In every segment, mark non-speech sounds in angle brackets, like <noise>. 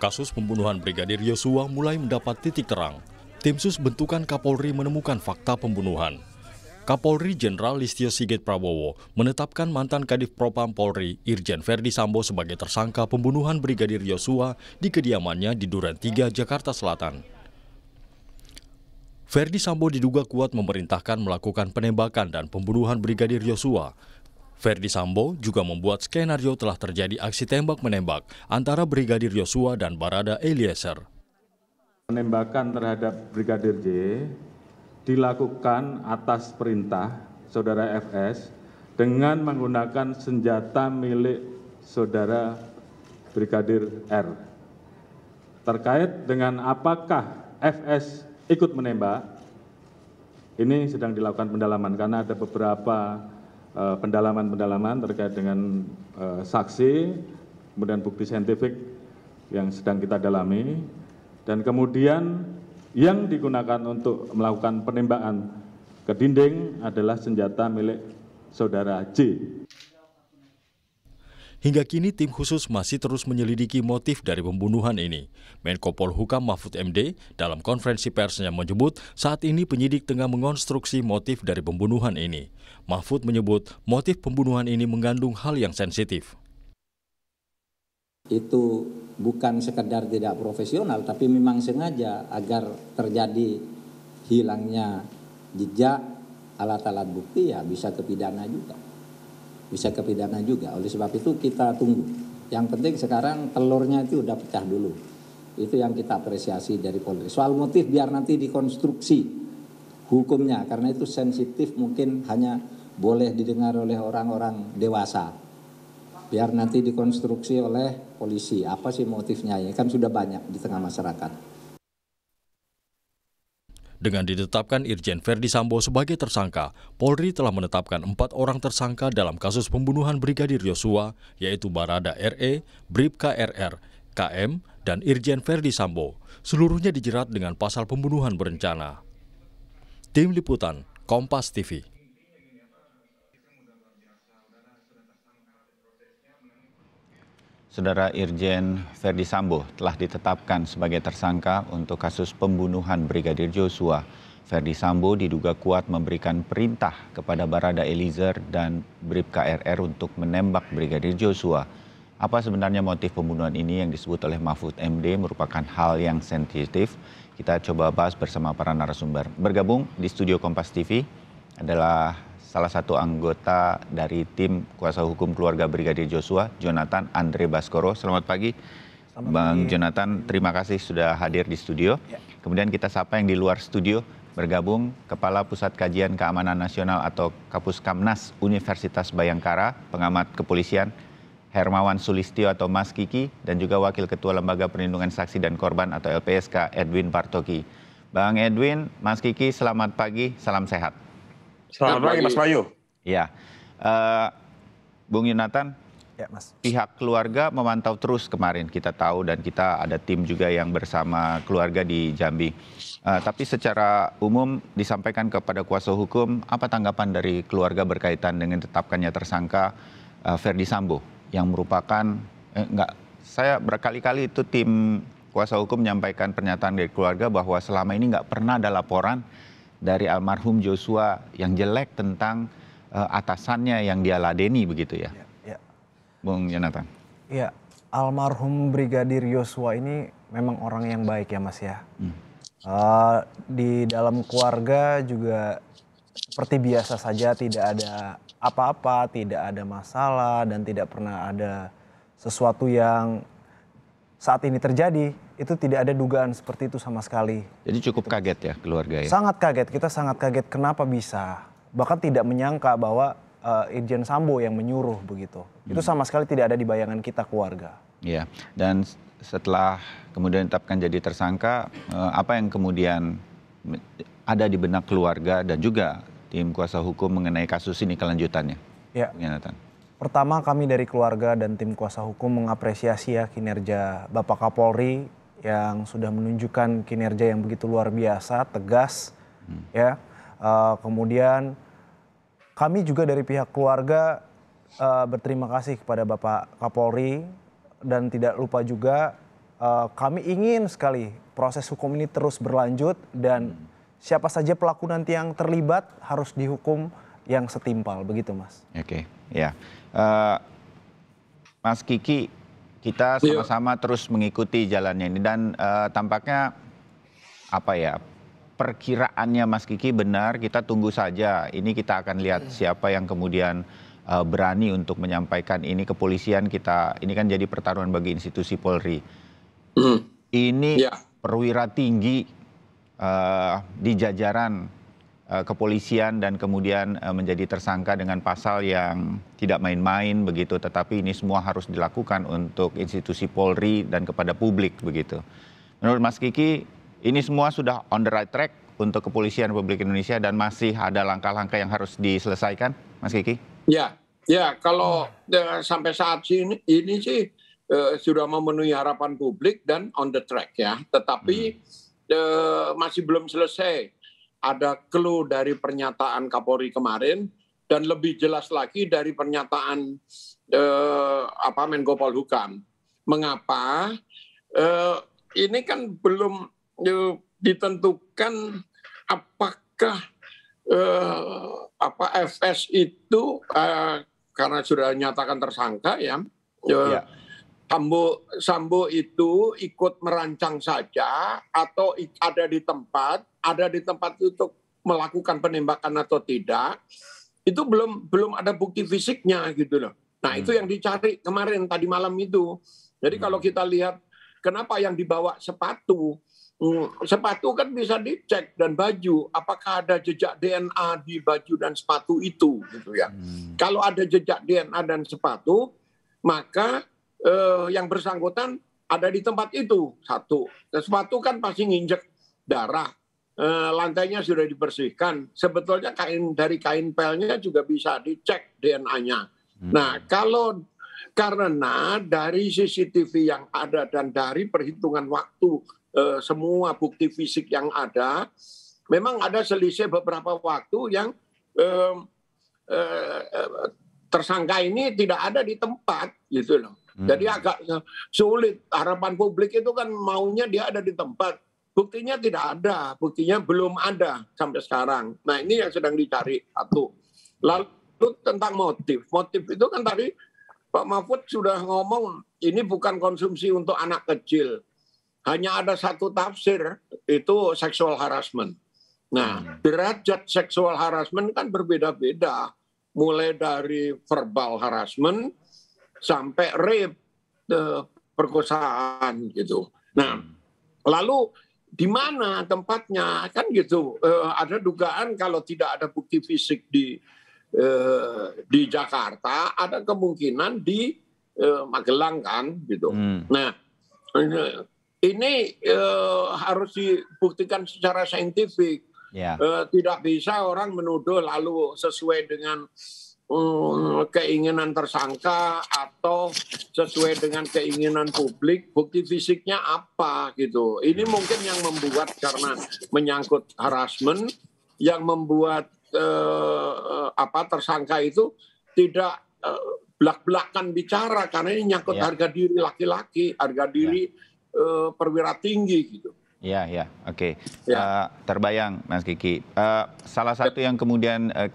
Kasus pembunuhan Brigadir Yosua mulai mendapat titik terang. Tim sus bentukan Kapolri menemukan fakta pembunuhan. Kapolri Jenderal Listio Sigit Prabowo menetapkan mantan Kadif Propam Polri Irjen Verdi Sambo sebagai tersangka pembunuhan Brigadir Yosua di kediamannya di Duren 3, Jakarta Selatan. Verdi Sambo diduga kuat memerintahkan melakukan penembakan dan pembunuhan Brigadir Yosua Ferdi Sambo juga membuat skenario telah terjadi aksi tembak-menembak antara Brigadir Yosua dan Barada Eliezer. Penembakan terhadap Brigadir J dilakukan atas perintah saudara FS dengan menggunakan senjata milik saudara Brigadir R. Terkait dengan apakah FS ikut menembak, ini sedang dilakukan pendalaman karena ada beberapa Eh, pendalaman-pendalaman terkait dengan eh, saksi, kemudian bukti saintifik yang sedang kita dalami, dan kemudian yang digunakan untuk melakukan penembakan ke dinding adalah senjata milik saudara J. Hingga kini tim khusus masih terus menyelidiki motif dari pembunuhan ini. Menko Polhukam Mahfud MD dalam konferensi persnya menyebut saat ini penyidik tengah mengonstruksi motif dari pembunuhan ini. Mahfud menyebut motif pembunuhan ini mengandung hal yang sensitif. Itu bukan sekedar tidak profesional tapi memang sengaja agar terjadi hilangnya jejak alat-alat bukti ya bisa ke pidana juga bisa ke pidana juga. Oleh sebab itu kita tunggu. Yang penting sekarang telurnya itu udah pecah dulu. Itu yang kita apresiasi dari Polri. Soal motif biar nanti dikonstruksi hukumnya karena itu sensitif mungkin hanya boleh didengar oleh orang-orang dewasa. Biar nanti dikonstruksi oleh polisi apa sih motifnya ini. Ya kan sudah banyak di tengah masyarakat. Dengan ditetapkan Irjen Verdi Sambo sebagai tersangka, Polri telah menetapkan empat orang tersangka dalam kasus pembunuhan Brigadir Yosua, yaitu Barada RE, Brib RR, KM, dan Irjen Verdi Sambo. Seluruhnya dijerat dengan pasal pembunuhan berencana. Tim Liputan, Kompas TV. saudara Irjen Ferdi Sambo telah ditetapkan sebagai tersangka untuk kasus pembunuhan Brigadir Joshua. Ferdi Sambo diduga kuat memberikan perintah kepada Barada Eliezer dan Brib KRR untuk menembak Brigadir Joshua. Apa sebenarnya motif pembunuhan ini yang disebut oleh Mahfud MD merupakan hal yang sensitif? Kita coba bahas bersama para narasumber. Bergabung di studio Kompas TV, adalah salah satu anggota dari tim kuasa hukum keluarga Brigadir Joshua, Jonathan Andre Baskoro. Selamat pagi. Selamat Bang pagi. Jonathan, terima kasih sudah hadir di studio. Ya. Kemudian kita sapa yang di luar studio bergabung Kepala Pusat Kajian Keamanan Nasional atau Kapus Kamnas Universitas Bayangkara, pengamat kepolisian Hermawan Sulistio atau Mas Kiki dan juga Wakil Ketua Lembaga Perlindungan Saksi dan Korban atau LPSK Edwin Partoki. Bang Edwin, Mas Kiki, selamat pagi, salam sehat. Selamat pagi Mas Bayu. Ya, Uh, Bung Yunatan, ya, Mas. pihak keluarga memantau terus kemarin kita tahu dan kita ada tim juga yang bersama keluarga di Jambi. Uh, tapi secara umum disampaikan kepada kuasa hukum apa tanggapan dari keluarga berkaitan dengan tetapkannya tersangka uh, Ferdi Sambo yang merupakan eh, enggak saya berkali-kali itu tim kuasa hukum menyampaikan pernyataan dari keluarga bahwa selama ini nggak pernah ada laporan dari almarhum Joshua yang jelek tentang uh, atasannya yang dia ladeni begitu ya. ya, ya. Bung Yonatan. Iya, almarhum Brigadir Joshua ini memang orang yang baik ya Mas ya. Hmm. Uh, di dalam keluarga juga seperti biasa saja tidak ada apa-apa, tidak ada masalah dan tidak pernah ada sesuatu yang saat ini terjadi itu tidak ada dugaan seperti itu sama sekali. Jadi cukup gitu. kaget ya keluarga ya? Sangat kaget, kita sangat kaget kenapa bisa. Bahkan tidak menyangka bahwa uh, Irjen Sambo yang menyuruh begitu. Hmm. Itu sama sekali tidak ada di bayangan kita keluarga. Iya, dan setelah kemudian ditetapkan jadi tersangka, uh, apa yang kemudian ada di benak keluarga dan juga tim kuasa hukum mengenai kasus ini kelanjutannya? Ya. Pertama kami dari keluarga dan tim kuasa hukum mengapresiasi ya kinerja Bapak Kapolri yang sudah menunjukkan kinerja yang begitu luar biasa, tegas, hmm. ya. Uh, kemudian kami juga dari pihak keluarga uh, berterima kasih kepada Bapak Kapolri dan tidak lupa juga uh, kami ingin sekali proses hukum ini terus berlanjut dan hmm. siapa saja pelaku nanti yang terlibat harus dihukum yang setimpal begitu, Mas. Oke, okay. ya. Yeah. Uh, Mas Kiki kita iya. sama-sama terus mengikuti jalannya ini dan uh, tampaknya apa ya perkiraannya Mas Kiki benar kita tunggu saja ini kita akan lihat iya. siapa yang kemudian uh, berani untuk menyampaikan ini kepolisian kita ini kan jadi pertaruhan bagi institusi Polri hmm. ini yeah. perwira tinggi uh, di jajaran Eh, kepolisian dan kemudian eh, menjadi tersangka dengan pasal yang tidak main-main begitu tetapi ini semua harus dilakukan untuk institusi Polri dan kepada publik begitu. Menurut Mas Kiki ini semua sudah on the right track untuk kepolisian Republik Indonesia dan masih ada langkah-langkah yang harus diselesaikan Mas Kiki? Ya, ya kalau ya, sampai saat ini ini sih eh, sudah memenuhi harapan publik dan on the track ya, tetapi hmm. eh, masih belum selesai ada clue dari pernyataan Kapolri kemarin dan lebih jelas lagi dari pernyataan eh, apa Menko Polhukam. Mengapa? Eh, ini kan belum eh, ditentukan apakah eh, apa FS itu eh, karena sudah nyatakan tersangka ya. Eh, ya Sambo, Sambo itu ikut merancang saja atau ada di tempat, ada di tempat untuk melakukan penembakan atau tidak, itu belum belum ada bukti fisiknya gitu loh. Nah hmm. itu yang dicari kemarin tadi malam itu. Jadi hmm. kalau kita lihat kenapa yang dibawa sepatu, hmm, sepatu kan bisa dicek dan baju, apakah ada jejak DNA di baju dan sepatu itu gitu ya. Hmm. Kalau ada jejak DNA dan sepatu, maka eh, yang bersangkutan ada di tempat itu satu. Sepatu kan pasti nginjek darah. E, lantainya sudah dibersihkan. Sebetulnya kain dari kain pelnya juga bisa dicek DNA-nya. Hmm. Nah, kalau karena dari CCTV yang ada dan dari perhitungan waktu e, semua bukti fisik yang ada, memang ada selisih beberapa waktu yang e, e, tersangka ini tidak ada di tempat gitu loh. Hmm. Jadi agak sulit harapan publik itu kan maunya dia ada di tempat. Buktinya tidak ada, buktinya belum ada sampai sekarang. Nah ini yang sedang dicari satu. Lalu tentang motif, motif itu kan tadi Pak Mahfud sudah ngomong ini bukan konsumsi untuk anak kecil. Hanya ada satu tafsir itu seksual harassment. Nah derajat seksual harassment kan berbeda-beda. Mulai dari verbal harassment, sampai rape eh, perkosaan gitu. Nah, lalu di mana tempatnya kan gitu uh, ada dugaan kalau tidak ada bukti fisik di uh, di Jakarta ada kemungkinan di uh, Magelang kan gitu. Hmm. Nah, ini, harus dibuktikan secara saintifik. Yeah. Ya. Uh, tidak bisa orang menuduh lalu sesuai dengan hmm, keinginan tersangka atau sesuai dengan keinginan publik bukti fisiknya apa gitu ini mungkin yang membuat karena menyangkut harassment yang membuat eh, apa tersangka itu tidak eh, belak-belakan bicara karena ini nyangkut ya. harga diri laki-laki harga iya. diri ya. eh, perwira tinggi gitu iya, iya. Ya, ya, oke. Okay. Ya. Uh, terbayang, Mas Kiki. Uh, salah satu ya. yang kemudian uh,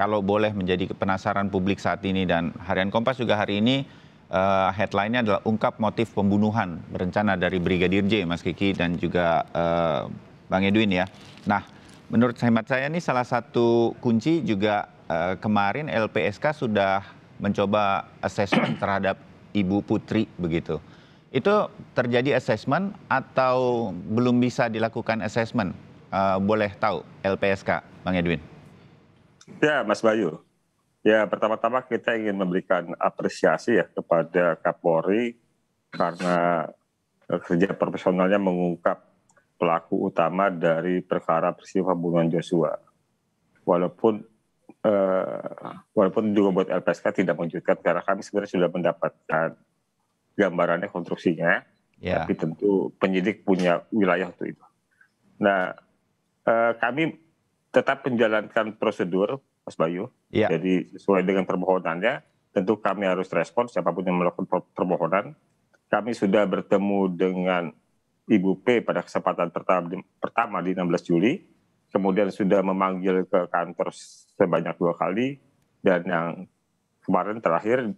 kalau boleh menjadi penasaran publik saat ini dan harian Kompas juga hari ini uh, headline-nya adalah ungkap motif pembunuhan berencana dari Brigadir J Mas Kiki dan juga uh, Bang Edwin ya. Nah, menurut hemat saya ini salah satu kunci juga uh, kemarin LPSK sudah mencoba assessment terhadap Ibu Putri begitu itu terjadi assessment atau belum bisa dilakukan assessment? Uh, boleh tahu LPSK, Bang Edwin? Ya, Mas Bayu. Ya, pertama-tama kita ingin memberikan apresiasi ya kepada Kapolri karena eh, kerja profesionalnya mengungkap pelaku utama dari perkara peristiwa pembunuhan Joshua. Walaupun eh, walaupun juga buat LPSK tidak mewujudkan karena kami sebenarnya sudah mendapatkan gambarannya konstruksinya, yeah. tapi tentu penyidik punya wilayah untuk itu. Nah, eh, kami tetap menjalankan prosedur, Mas Bayu. Ya. Jadi sesuai dengan permohonannya, tentu kami harus respon siapapun yang melakukan permohonan. Kami sudah bertemu dengan Ibu P pada kesempatan pertama di 16 Juli, kemudian sudah memanggil ke kantor sebanyak dua kali, dan yang kemarin terakhir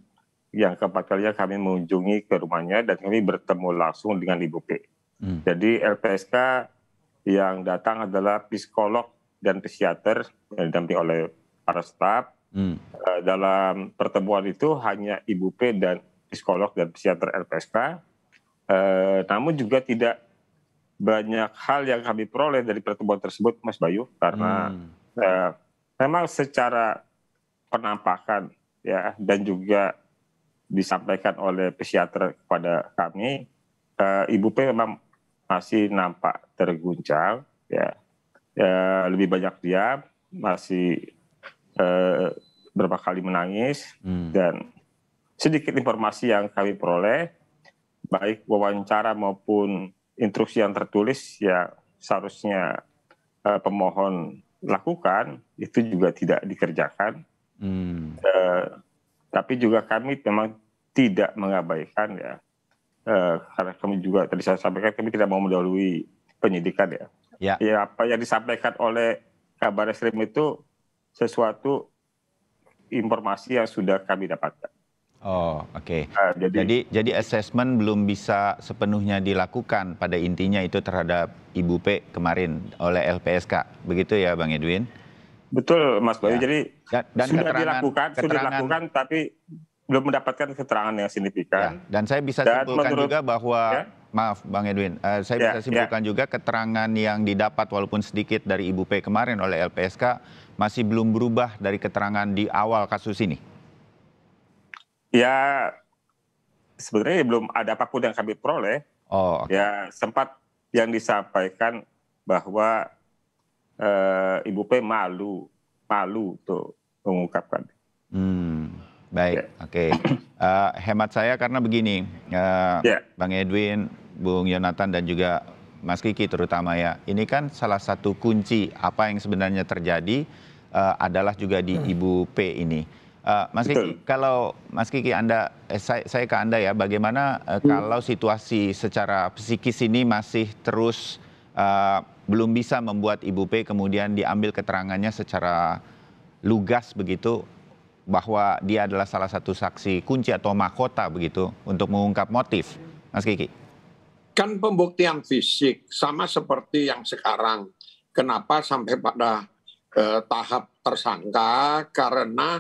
yang keempat kalinya kami mengunjungi ke rumahnya dan kami bertemu langsung dengan Ibu P. Hmm. Jadi LPSK yang datang adalah psikolog dan psikiater yang didampingi oleh para staf. Hmm. Eh, dalam pertemuan itu hanya Ibu P dan psikolog dan psikiater LPSK. Uh, eh, namun juga tidak banyak hal yang kami peroleh dari pertemuan tersebut, Mas Bayu, karena hmm. uh, memang secara penampakan ya dan juga disampaikan oleh psikiater kepada kami, uh, Ibu P memang masih nampak terguncang ya ya, lebih banyak diam, masih eh, berapa kali menangis hmm. dan sedikit informasi yang kami peroleh baik wawancara maupun instruksi yang tertulis ya seharusnya eh, pemohon lakukan itu juga tidak dikerjakan. Hmm. Eh, tapi juga kami memang tidak mengabaikan ya Uh, karena kami juga tadi saya sampaikan kami tidak mau mendahului penyidikan ya ya. ya apa yang disampaikan oleh kabar ekstrim itu sesuatu informasi yang sudah kami dapatkan. Oh, oke. Okay. Uh, jadi, jadi jadi assessment belum bisa sepenuhnya dilakukan pada intinya itu terhadap Ibu P kemarin oleh LPSK. Begitu ya Bang Edwin? Betul, Mas Bayu. Ya. Jadi dan, dan sudah keterangan, dilakukan, keterangan, sudah dilakukan tapi belum mendapatkan keterangan yang signifikan. Ya, dan saya bisa dan simpulkan menurut, juga bahwa ya? maaf Bang Edwin, uh, saya yeah, bisa ya. simpulkan yeah. juga keterangan yang didapat walaupun sedikit dari Ibu P kemarin oleh LPSK masih belum berubah dari keterangan di awal kasus ini. Ya sebenarnya belum ada apapun yang kami peroleh. Oh. Okay. Ya sempat yang disampaikan bahwa uh, Ibu P malu malu untuk mengungkapkan. Hmm. Baik, ya. oke. Okay. Uh, eh, hemat saya karena begini, uh, yeah. Bang Edwin, Bung Yonatan dan juga Mas Kiki terutama ya. Ini kan salah satu kunci apa yang sebenarnya terjadi uh, adalah juga di hmm. Ibu P ini. Uh, Mas Betul. Kiki, kalau Mas Kiki Anda eh, saya, saya ke Anda ya, bagaimana uh, hmm. kalau situasi secara psikis ini masih terus uh, belum bisa membuat Ibu P kemudian diambil keterangannya secara lugas begitu bahwa dia adalah salah satu saksi kunci atau mahkota begitu untuk mengungkap motif. Mas Kiki. Kan pembuktian fisik sama seperti yang sekarang. Kenapa sampai pada eh, tahap tersangka? Karena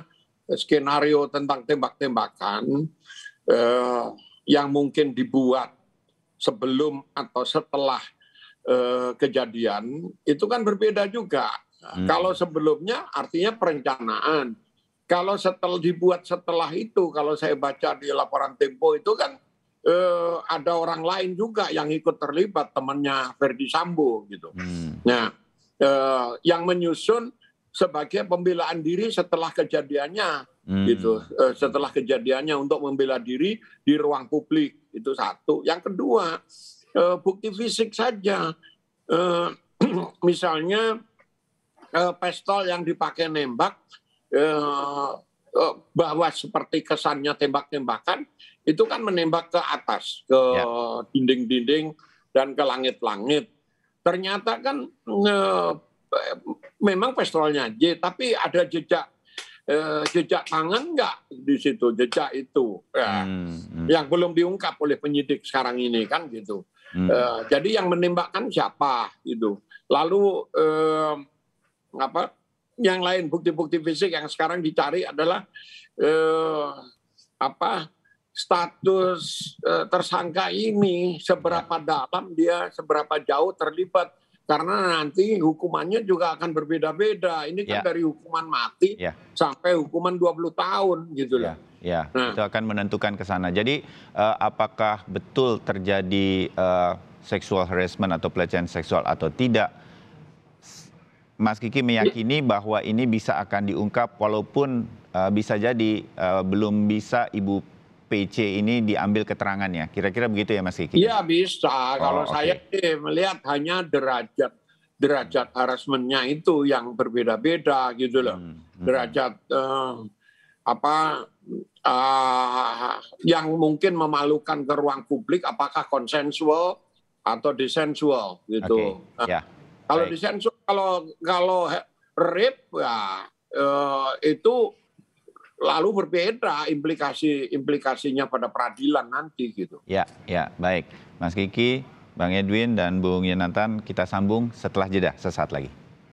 skenario tentang tembak-tembakan eh, yang mungkin dibuat sebelum atau setelah eh, kejadian itu kan berbeda juga. Hmm. Kalau sebelumnya artinya perencanaan. Kalau setelah dibuat setelah itu, kalau saya baca di laporan Tempo itu kan eh, ada orang lain juga yang ikut terlibat temannya Ferdi Sambo gitu. Hmm. Nah, eh, yang menyusun sebagai pembelaan diri setelah kejadiannya hmm. gitu, eh, setelah kejadiannya untuk membela diri di ruang publik itu satu. Yang kedua eh, bukti fisik saja, eh, <clears throat> misalnya eh, pistol yang dipakai nembak. Eh, eh bahwa seperti kesannya tembak-tembakan itu kan menembak ke atas, ke ya. dinding-dinding dan ke langit-langit. Ternyata kan nge, memang pistolnya J, tapi ada jejak eh, jejak tangan nggak di situ, jejak itu ya, hmm, hmm, yang belum diungkap oleh penyidik sekarang ini kan gitu. Hmm. Eh, jadi yang menembakkan siapa gitu. Lalu eh, apa? Yang lain bukti-bukti fisik yang sekarang dicari adalah eh, apa? status eh, tersangka ini seberapa ya. dalam dia seberapa jauh terlibat karena nanti hukumannya juga akan berbeda-beda. Ini kan ya. dari hukuman mati ya. sampai hukuman 20 tahun gitu ya. Ya, nah. itu akan menentukan ke sana. Jadi uh, apakah betul terjadi uh, sexual harassment atau pelecehan seksual atau tidak? Mas Kiki meyakini ya. bahwa ini bisa akan diungkap walaupun uh, bisa jadi uh, belum bisa Ibu PC ini diambil keterangannya. Kira-kira begitu ya Mas Kiki? Iya bisa. Oh, Kalau okay. saya eh, melihat hanya derajat derajat harassmentnya itu yang berbeda-beda gitu loh. Hmm, hmm. Derajat eh, apa eh, yang mungkin memalukan ke ruang publik apakah konsensual atau disensual gitu. Okay. Yeah. Ya. Kalau disensual kalau kalau rip ya uh, itu lalu berbeda implikasi implikasinya pada peradilan nanti gitu. Ya, ya, baik. Mas Kiki, Bang Edwin dan Bung Yenantan kita sambung setelah jeda sesaat lagi.